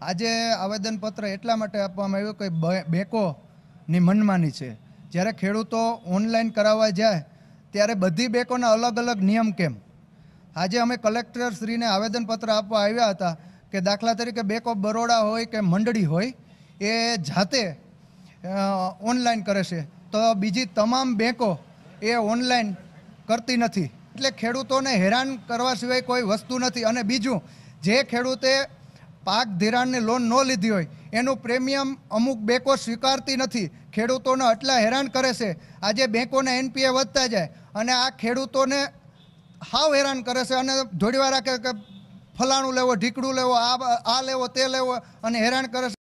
આજે આવેદનપત્ર એટલા માટે આપવામાં આવ્યું કે બેંકોની મનમાની છે જ્યારે ખેડૂતો ઓનલાઈન કરાવવા જાય ત્યારે બધી બેંકોના અલગ અલગ નિયમ કેમ આજે અમે કલેક્ટર શ્રીને આવેદનપત્ર આપવા આવ્યા હતા કે દાખલા તરીકે બેક ઓફ બરોડા હોય કે મંડળી હોય એ જાતે ઓનલાઈન કરે છે તો બીજી તમામ બેંકો એ ઓનલાઈન કરતી નથી એટલે ખેડૂતોને હેરાન કરવા સિવાય કોઈ વસ્તુ નથી અને બીજું જે ખેડૂતે પાક ધિરાણની લોન ન લીધી હોય એનું પ્રીમિયમ અમુક બેંકો સ્વીકારતી નથી ખેડૂતોને આટલા હેરાન કરે છે આજે બેંકોના એનપીએ વધતા જાય અને આ ખેડૂતોને હાવ હેરાન કરે છે અને જોડીવાર કે ફલાણું લેવો ઢીકડું લેવો આ આ લેવો તે લેવો અને હેરાન કરે છે